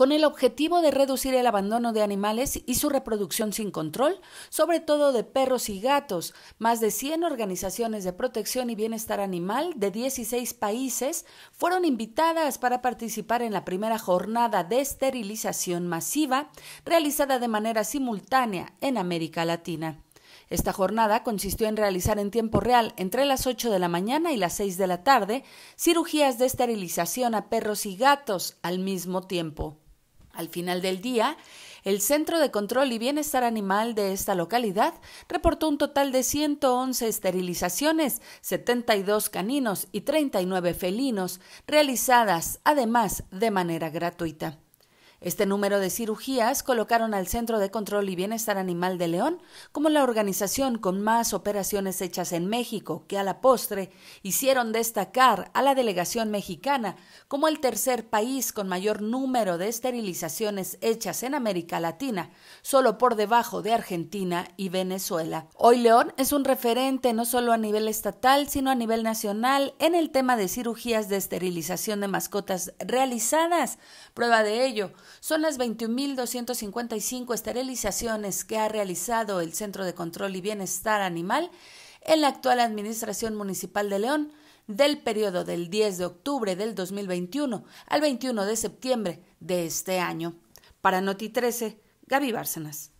con el objetivo de reducir el abandono de animales y su reproducción sin control, sobre todo de perros y gatos. Más de 100 organizaciones de protección y bienestar animal de 16 países fueron invitadas para participar en la primera jornada de esterilización masiva realizada de manera simultánea en América Latina. Esta jornada consistió en realizar en tiempo real, entre las 8 de la mañana y las 6 de la tarde, cirugías de esterilización a perros y gatos al mismo tiempo. Al final del día, el Centro de Control y Bienestar Animal de esta localidad reportó un total de 111 esterilizaciones, 72 caninos y 39 felinos, realizadas además de manera gratuita. Este número de cirugías colocaron al Centro de Control y Bienestar Animal de León como la organización con más operaciones hechas en México, que a la postre hicieron destacar a la delegación mexicana como el tercer país con mayor número de esterilizaciones hechas en América Latina, solo por debajo de Argentina y Venezuela. Hoy León es un referente no solo a nivel estatal, sino a nivel nacional en el tema de cirugías de esterilización de mascotas realizadas. Prueba de ello son las 21.255 esterilizaciones que ha realizado el Centro de Control y Bienestar Animal en la actual Administración Municipal de León del periodo del 10 de octubre del 2021 al 21 de septiembre de este año. Para Noti 13, Gaby Bárcenas.